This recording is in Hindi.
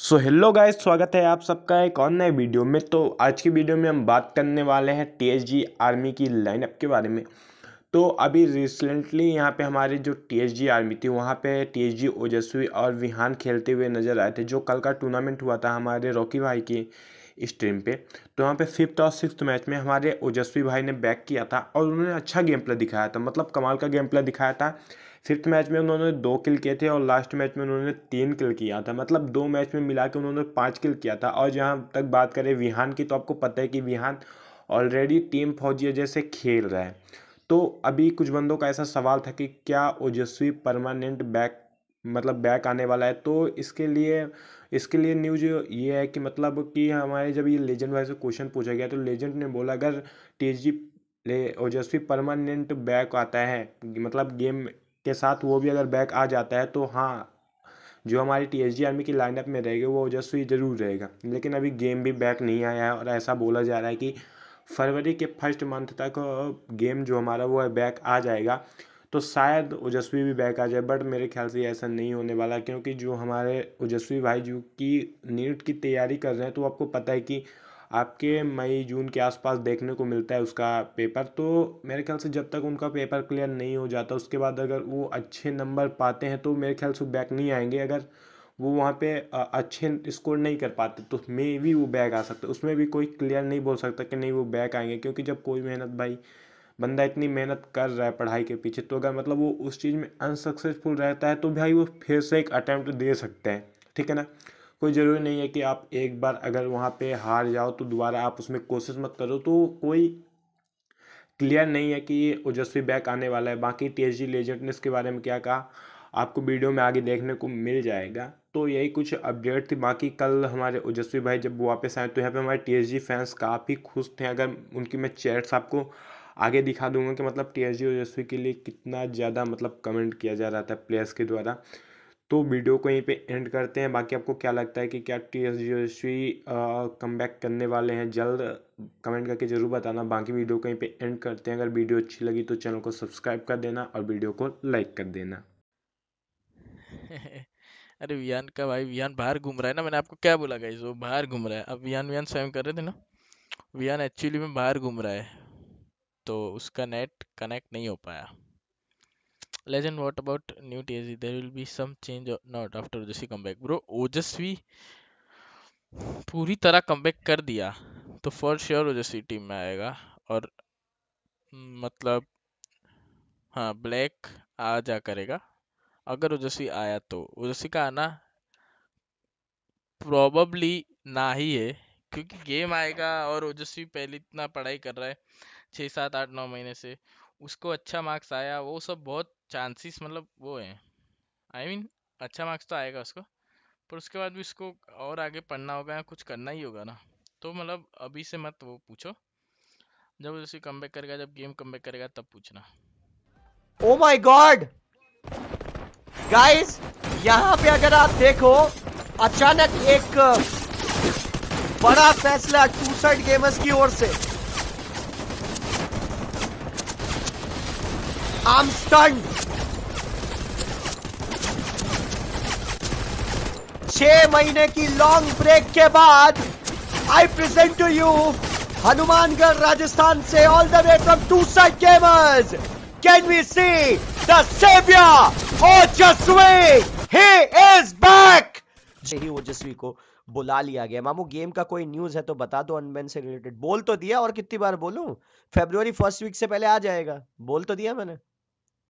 सो हेलो गाइस स्वागत है आप सबका एक और नए वीडियो में तो आज की वीडियो में हम बात करने वाले हैं टीएसजी आर्मी की लाइनअप के बारे में तो अभी रिसेंटली यहाँ पे हमारे जो टीएसजी आर्मी थी वहाँ पे टीएसजी ओजस्वी और विहान खेलते हुए नज़र आए थे जो कल का टूर्नामेंट हुआ था हमारे रॉकी भाई की इस टीम पे तो वहाँ पे फिफ्थ और सिक्स मैच में हमारे ओजस्वी भाई ने बैक किया था और उन्होंने अच्छा गेम प्ले दिखाया था मतलब कमाल का गेम प्ले दिखाया था फिफ्थ मैच में उन्होंने दो किल किए थे और लास्ट मैच में उन्होंने तीन किल किया था मतलब दो मैच में मिला के उन्होंने पाँच किल किया था और जहाँ तक बात करें विहान की तो आपको पता है कि विहान ऑलरेडी टीम फौजी जैसे खेल रहा है तो अभी कुछ बंदों का ऐसा सवाल था कि क्या ओजस्वी परमानेंट बैक मतलब बैक आने वाला है तो इसके लिए इसके लिए न्यूज ये है कि मतलब कि हमारे जब ये लेजेंड वाइज क्वेश्चन पूछा गया तो लेजेंड ने बोला अगर टीएसजी ले ओजस्वी परमानेंट बैक आता है मतलब गेम के साथ वो भी अगर बैक आ जाता है तो हाँ जो हमारी टी एस आर्मी की लाइनअप में रहेगी वो ओजस्वी जरूर रहेगा लेकिन अभी गेम भी बैक नहीं आया है और ऐसा बोला जा रहा है कि फरवरी के फर्स्ट मंथ तक गेम जो हमारा वो है बैक आ जाएगा तो शायद ओजस्वी भी बैक आ जाए बट मेरे ख्याल से ऐसा नहीं होने वाला क्योंकि जो हमारे ओजस्वी भाई जो कि नीट की तैयारी कर रहे हैं तो आपको पता है कि आपके मई जून के आसपास देखने को मिलता है उसका पेपर तो मेरे ख्याल से जब तक उनका पेपर क्लियर नहीं हो जाता उसके बाद अगर वो अच्छे नंबर पाते हैं तो मेरे ख्याल से बैक नहीं आएंगे अगर वो वहाँ पे अच्छे स्कोर नहीं कर पाते तो मे भी वो बैक आ सकते उसमें भी कोई क्लियर नहीं बोल सकता कि नहीं वो बैक आएंगे क्योंकि जब कोई मेहनत भाई बंदा इतनी मेहनत कर रहा है पढ़ाई के पीछे तो अगर मतलब वो उस चीज़ में अनसक्सेसफुल रहता है तो भाई वो फिर से एक अटैम्प्ट दे सकते हैं ठीक है ना कोई ज़रूरी नहीं है कि आप एक बार अगर वहाँ पे हार जाओ तो दोबारा आप उसमें कोशिश मत करो तो कोई क्लियर नहीं है कि ये ओजस्वी बैक आने वाला है बाकी टी एच लेजेंड ने इसके बारे में क्या कहा आपको वीडियो में आगे देखने को मिल जाएगा तो यही कुछ अपडेट थी बाकी कल हमारे ओजस्वी भाई जब वापस आए तो यहाँ पे हमारे टी फैंस काफ़ी खुश थे अगर उनकी मैं चैट्स आपको आगे दिखा दूंगा कि मतलब टी एस ओजस्वी के लिए कितना ज़्यादा मतलब कमेंट किया जा रहा था प्लेयर्स के द्वारा तो वीडियो को यहीं पे एंड करते हैं बाकी आपको क्या लगता है कि क्या T S G come back करने वाले हैं जल्द कमेंट करके ज़रूर बताना बाकी वीडियो को यहीं पे एंड करते हैं अगर वीडियो अच्छी लगी तो चैनल को सब्सक्राइब कर देना और वीडियो को लाइक कर देना अरे वियान का भाई वियान बाहर घूम रहा है ना मैंने आपको क्या बोला गाइज वो बाहर घूम रहा है अब वियान वियान स्वयं कर रहे थे ना वियान एक्चुअली में बाहर घूम रहा है तो उसका नेट कनेक्ट नहीं हो पाया legend what about new TSG there will be some change not after Ojaswi comeback bro Ojaswi पूरी तरह कमबैक कर दिया तो फॉर श्योर ओजस्वी टीम में आएगा और मतलब हाँ ब्लैक आ जा करेगा अगर ओजस्वी आया तो ओजस्वी का आना प्रॉबली ना ही है क्योंकि गेम आएगा और ओजस्वी पहले इतना पढ़ाई कर रहा है छः सात आठ नौ महीने से उसको अच्छा मार्क्स आया वो सब बहुत चांसेस मतलब वो है आई I मीन mean, अच्छा मार्क्स तो आएगा उसको पर उसके बाद भी उसको और आगे पढ़ना होगा या कुछ करना ही होगा ना तो मतलब अभी से मत वो पूछो जब उसे कम बैक करेगा जब गेम कम बैक करेगा तब पूछना ओ माई गॉड गाइज यहाँ पे अगर आप देखो अचानक एक बड़ा फैसला टू साइड गेमर्स की ओर से I'm stunned. छह महीने की लॉन्ग ब्रेक के बाद I present to you Hanumangarh Rajasthan से all the way from two side gamers can we see the saviour Ojaswi he is back ही ओजस्वी को बुला लिया गया मामू गेम का कोई न्यूज है तो बता दो अनबेन से रिलेटेड बोल तो दिया और कितनी बार बोलूं फेब्रुवरी फर्स्ट वीक से पहले आ जाएगा बोल तो दिया मैंने